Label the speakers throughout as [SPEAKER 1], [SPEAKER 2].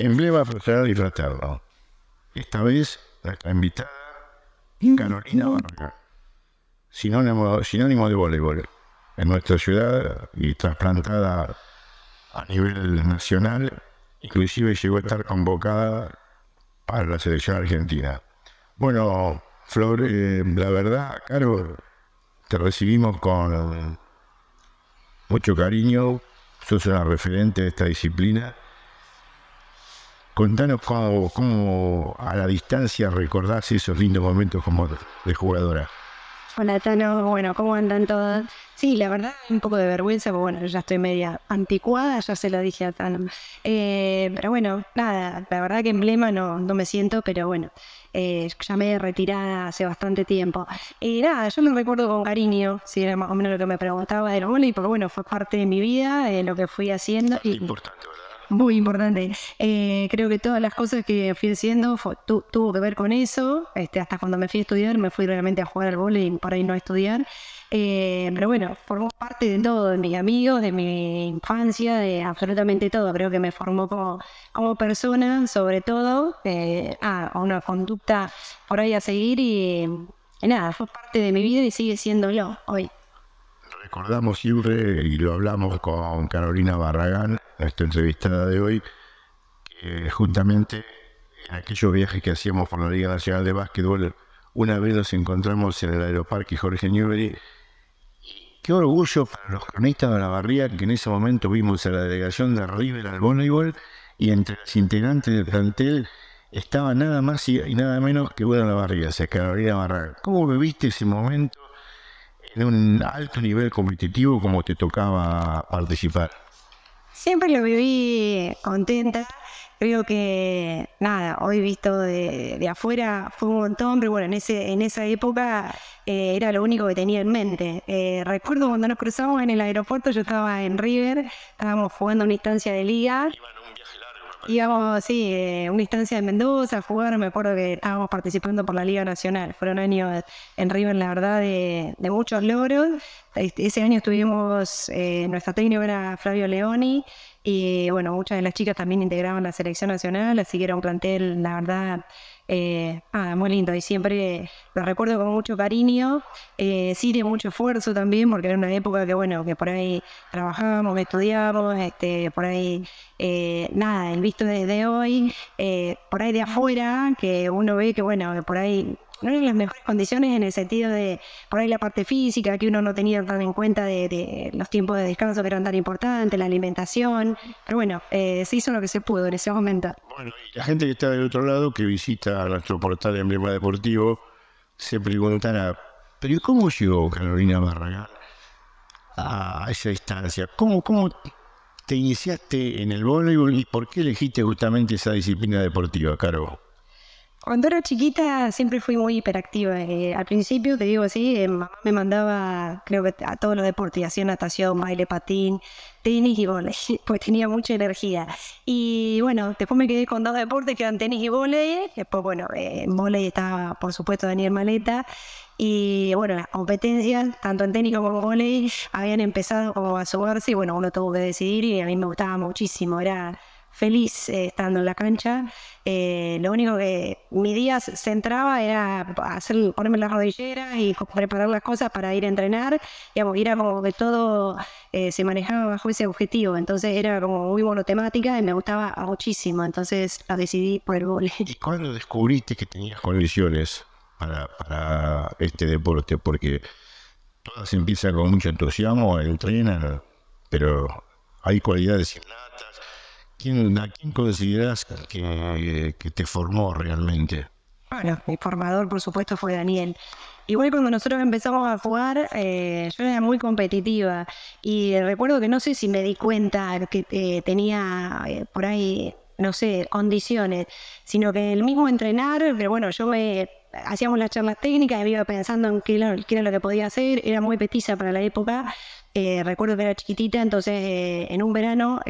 [SPEAKER 1] Emblema fraternal y fraterno. Esta vez, nuestra invitada, Carolina Vargas. Sinónimo, de voleibol. En nuestra ciudad y trasplantada a nivel nacional, inclusive llegó a estar convocada para la selección argentina. Bueno, Flor, eh, la verdad, Caro, te recibimos con mucho cariño, sos una referente de esta disciplina Contanos cómo, a la distancia recordás esos lindos momentos como de jugadora.
[SPEAKER 2] Hola Tano, bueno, ¿cómo andan todas? Sí, la verdad, un poco de vergüenza, porque bueno, ya estoy media anticuada, ya se lo dije a Tano. Eh, pero bueno, nada, la verdad que emblema no, no me siento, pero bueno, eh, ya me he retirado hace bastante tiempo. Y nada, yo me recuerdo con cariño, si era más o menos lo que me preguntaba del y porque bueno, fue parte de mi vida, de eh, lo que fui haciendo. Y, Importante, ¿verdad? muy importante. Eh, creo que todas las cosas que fui haciendo tuvo que ver con eso. Este, hasta cuando me fui a estudiar, me fui realmente a jugar al vole y por ahí no a estudiar. Eh, pero bueno, formó parte de todo, de mis amigos, de mi infancia, de absolutamente todo. Creo que me formó como, como persona, sobre todo, eh, a una conducta por ahí a seguir y, nada, fue parte de mi vida y sigue siendo yo hoy
[SPEAKER 1] recordamos siempre y lo hablamos con Carolina Barragán, a esta entrevistada de hoy, que justamente en aquellos viajes que hacíamos por la Liga Nacional de Básquetbol, una vez nos encontramos en el Aeroparque Jorge Newbery. Qué orgullo para los cronistas de la barría que en ese momento vimos a la delegación de River al voleibol y entre los integrantes del plantel estaba nada más y, nada menos que de la barría, o sea, Carolina Barraga ¿Cómo viviste ese momento en un alto nivel competitivo como te tocaba participar?
[SPEAKER 2] Siempre lo viví contenta. Creo que, nada, hoy visto de, afuera fue un montón, pero bueno, en, ese, en esa época eh, era lo único que tenía en mente. Eh, recuerdo cuando nos cruzamos en el aeropuerto, yo estaba en River, estábamos jugando una instancia de liga íbamos, sí, eh, una instancia de Mendoza a jugar, me acuerdo que estábamos participando por la Liga Nacional, fueron años en River, la verdad, de, muchos logros. Este, ese año estuvimos, eh, nuestra técnica era Flavio Leoni, y bueno, muchas de las chicas también integraban la selección nacional, así que era un plantel, la verdad, ah, muy lindo y siempre lo recuerdo con mucho cariño, eh, sí de mucho esfuerzo también, porque era una época que bueno, que por ahí trabajábamos, estudiábamos, este, por ahí eh, nada, el visto desde hoy, por ahí de afuera, que uno ve que bueno, por ahí no eran las mejores condiciones en el sentido de por ahí la parte física que uno no tenía tan en cuenta de, los tiempos de descanso que eran tan importantes, la alimentación, pero bueno, eh, se hizo lo que se pudo en ese momento. Bueno,
[SPEAKER 1] y la gente que está del otro lado, que visita nuestro portal de Emblema Deportivo, se preguntará, pero ¿cómo llegó Carolina Barragán a esa distancia? ¿Cómo, cómo te iniciaste en el voleibol y por qué elegiste justamente esa disciplina deportiva, Caro?
[SPEAKER 2] Cuando era chiquita siempre fui muy hiperactiva. Eh, al principio, te digo así, eh, mamá me mandaba, creo que a todos los deportes, hacía natación, baile, patín, tenis y volei, pues tenía mucha energía. Y bueno, después me quedé con dos deportes que eran tenis y volei. Después, bueno, eh, en volei estaba, por supuesto, Daniel Maleta. Y bueno, las competencias, tanto en tenis como en volei, habían empezado a subirse. y bueno, uno tuvo que decidir y a mí me gustaba muchísimo. Era feliz eh, estando en la cancha. Eh, lo único que mi día centraba era hacer, ponerme las rodilleras y preparar las cosas para ir a entrenar. Digamos, era como que todo eh, se manejaba bajo ese objetivo. Entonces era como muy monotemática y me gustaba muchísimo. Entonces la decidí por el vole. ¿Y cuándo
[SPEAKER 1] descubriste que tenías condiciones para, este deporte? Porque todas empiezan con mucho entusiasmo, entrenan, pero hay cualidades innatas ¿A quién consideras que, te formó realmente?
[SPEAKER 2] Bueno, mi formador, por supuesto, fue Daniel. Igual cuando nosotros empezamos a jugar, eh, yo era muy competitiva y recuerdo que no sé si me di cuenta que eh, tenía eh, por ahí, no sé, condiciones, sino que el mismo entrenar, pero bueno, yo me hacíamos las charlas técnicas y iba pensando en qué era, lo que podía hacer, era muy petiza para la época, recuerdo que era chiquitita, entonces en un verano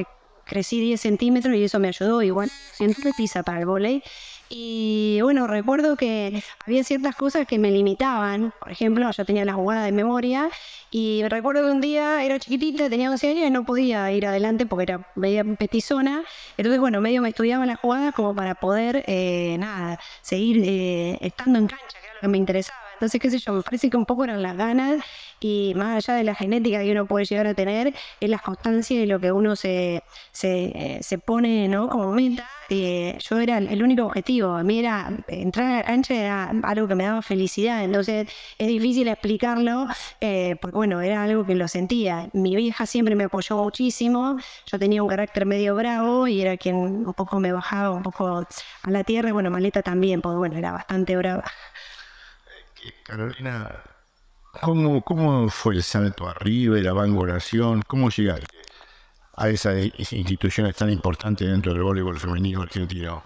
[SPEAKER 2] crecí 10 centímetros y eso me ayudó igual siento pisa para el volei. Y bueno, recuerdo que había ciertas cosas que me limitaban. Por ejemplo, yo tenía la jugada de memoria y recuerdo que un día era chiquitita, tenía 11 años y no podía ir adelante porque era media petizona. Entonces, bueno, medio me estudiaba las jugadas como para poder, eh, nada, seguir eh, estando en cancha, que era lo que me interesaba. Entonces, qué sé yo, me parece que un poco eran las ganas y más allá de la genética que uno puede llegar a tener, es la constancia y lo que uno se, se, eh, pone ¿no? como meta. Eh, yo era el único objetivo, a mí era entrar a la era algo que me daba felicidad, entonces es difícil explicarlo, eh, porque bueno, era algo que lo sentía. Mi vieja siempre me apoyó muchísimo, yo tenía un carácter medio bravo y era quien un poco me bajaba un poco a la tierra, bueno, Maleta también, porque bueno, era bastante brava.
[SPEAKER 1] Carolina, ¿cómo, fue el salto arriba y la vanguardación? ¿Cómo llegar a esas instituciones tan importantes dentro del voleibol femenino argentino?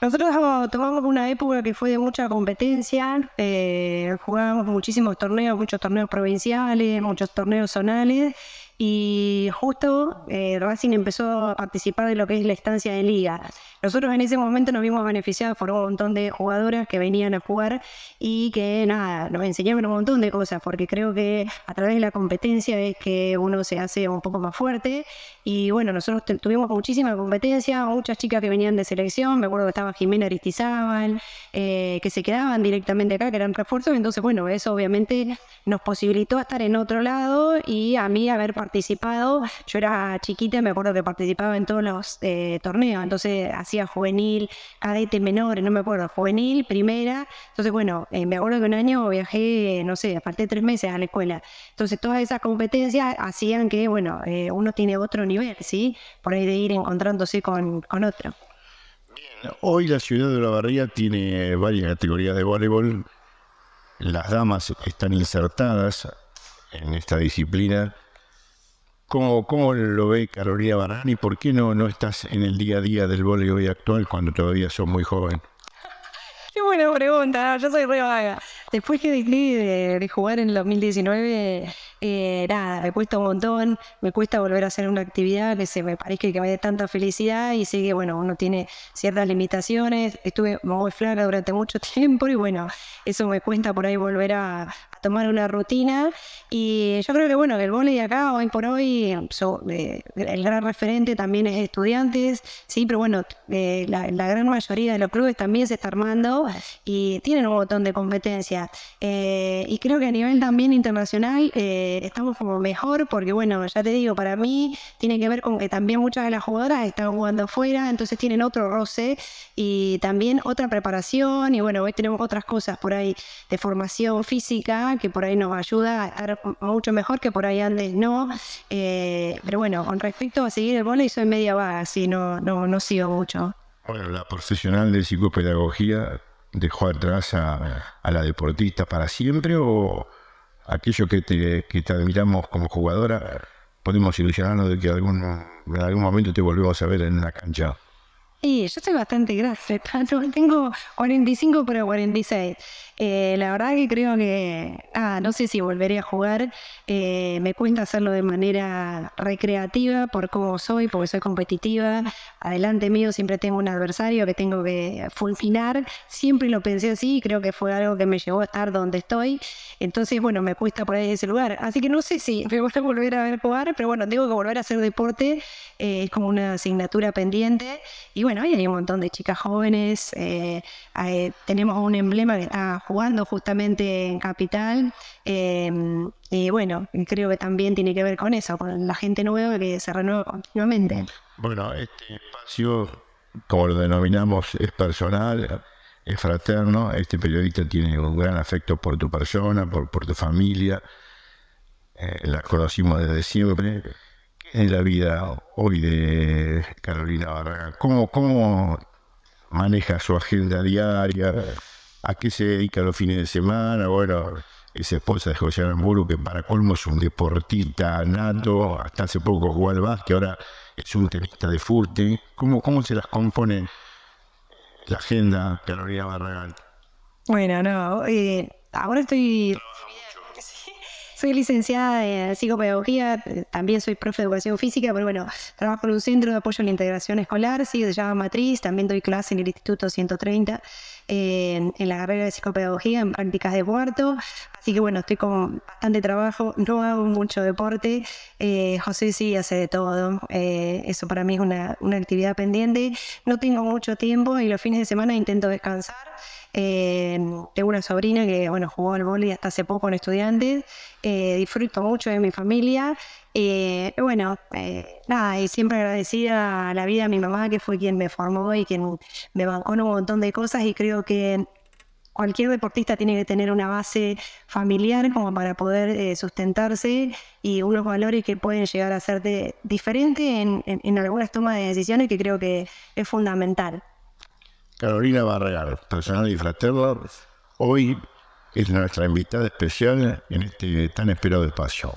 [SPEAKER 2] Nosotros tomamos una época que fue de mucha competencia, eh, jugábamos muchísimos torneos, muchos torneos provinciales, muchos torneos zonales, y justo eh, Racing empezó a participar de lo que es la estancia de liga. Nosotros en ese momento nos vimos beneficiados por un montón de jugadoras que venían a jugar y que nada, nos enseñaron un montón de cosas, porque creo que a través de la competencia es que uno se hace un poco más fuerte y bueno, nosotros tuvimos muchísima competencia, muchas chicas que venían de selección, me acuerdo que estaba Jimena Aristizábal, eh, que se quedaban directamente acá, que eran refuerzos, entonces bueno, eso obviamente nos posibilitó estar en otro lado y a mí haber participado, yo era chiquita, me acuerdo que participaba en todos los eh, torneos, entonces hacía juvenil, cadete menores, no me acuerdo, juvenil, primera, entonces bueno, eh, me acuerdo que un año viajé, no sé, aparte de tres meses a la escuela, entonces todas esas competencias hacían que, bueno, uno tiene otro nivel ¿sí? Por ahí de ir encontrándose con, con otro.
[SPEAKER 1] hoy la ciudad de La Barría tiene varias categorías de voleibol. Las damas están insertadas en esta disciplina. ¿Cómo, cómo lo ve Carolina Barrani? por qué no, no estás en el día a día del voleibol actual cuando todavía sos muy joven?
[SPEAKER 2] Qué buena pregunta, yo soy re vaga. Después que decidí de, jugar en el 2019, eh, nada, me cuesta un montón, me cuesta volver a hacer una actividad que se me parece que me dé tanta felicidad y sé que, bueno, uno tiene ciertas limitaciones, estuve muy flaca durante mucho tiempo y bueno, eso me cuesta por ahí volver a, tomar una rutina y yo creo que, bueno, el volei acá hoy por hoy, eh, el gran referente también es estudiantes, sí, pero bueno, eh, la, gran mayoría de los clubes también se está armando y tienen un montón de competencia y creo que a nivel también internacional, eh, estamos como mejor, porque bueno, ya te digo, para mí tiene que ver con que también muchas de las jugadoras están jugando afuera, entonces tienen otro roce y también otra preparación y bueno, hoy tenemos otras cosas por ahí de formación física que por ahí nos ayuda a estar mucho mejor que por ahí antes no, eh, pero bueno, con respecto a seguir el y soy media vaga, así no, no, sigo mucho.
[SPEAKER 1] Bueno, la profesional de psicopedagogía dejó atrás a la deportista para siempre o Aquello que te, que te admiramos como jugadora, podemos ilusionarnos de que algún, en algún momento te volvemos a ver
[SPEAKER 2] en una cancha. y yo soy bastante grasa, tengo 45 para 46. Eh, la verdad que creo que, ah, no sé si volveré a jugar, eh, me cuesta hacerlo de manera recreativa por cómo soy, porque soy competitiva, adelante mío siempre tengo un adversario que tengo que fulminar, siempre lo pensé así y creo que fue algo que me llevó a estar donde estoy, entonces bueno, me cuesta por ahí ese lugar, así que no sé si me gusta volver a ver jugar, pero bueno, tengo que volver a hacer deporte, eh, es como una asignatura pendiente y bueno, hay un montón de chicas jóvenes, tenemos un emblema que... Ah, jugando justamente en Capital. Em, y bueno, creo que también tiene que ver con eso, con la gente nueva que se renueva continuamente.
[SPEAKER 1] Bueno, este espacio, como lo denominamos, es personal, es fraterno. Este periodista tiene un gran afecto por tu persona, por, por tu familia. Eh, la conocimos desde siempre es la vida hoy de Carolina Barraga? ¿Cómo, cómo maneja su agenda diaria? a qué se dedica los fines de semana, bueno, esa esposa de José Aramburu, que para colmo es un deportista nato, hasta hace poco jugó al básquet, ahora es un tenista de furte. ¿Cómo, cómo se las compone la agenda Carolina Barragán?
[SPEAKER 2] Bueno, no, eh, ahora estoy soy licenciada en psicopedagogía, también soy profe de educación física, pero bueno, trabajo en un centro de apoyo a la integración escolar, sí, se llama Matriz, también doy clase en el Instituto 130 eh, en, la carrera de psicopedagogía, en prácticas de puerto. así que bueno, estoy con bastante trabajo, no hago mucho deporte, eh, José sí hace de todo, eh, eso para mí es una, una actividad pendiente, no tengo mucho tiempo y los fines de semana intento descansar. Eh, tengo una sobrina que bueno, jugó al boli hasta hace poco en estudiantes. Eh, disfruto mucho de mi familia. Eh, bueno, nada, y siempre agradecida a la vida a mi mamá, que fue quien me formó y quien me bancó un montón de cosas. Y creo que cualquier deportista tiene que tener una base familiar como para poder sustentarse y unos valores que pueden llegar a hacerte diferente en, en, algunas tomas de decisiones que creo que es fundamental.
[SPEAKER 1] Carolina Barreal, personal y fraterna, hoy es nuestra invitada especial en este tan esperado espacio.